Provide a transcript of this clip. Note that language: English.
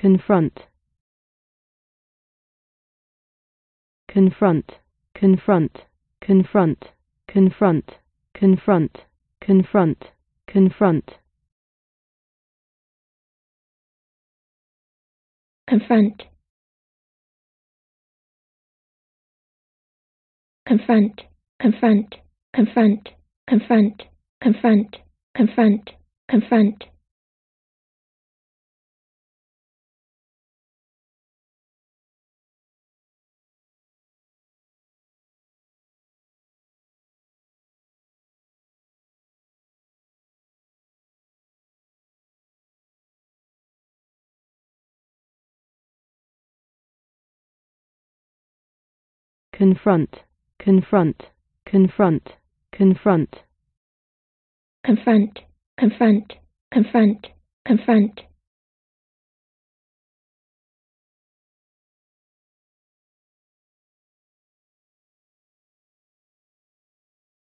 confront confront confront confront confront confront confront confront confront confront confront confront confront confront confront confront confront, confront, confront, confront. Confront, confront, confront, confront.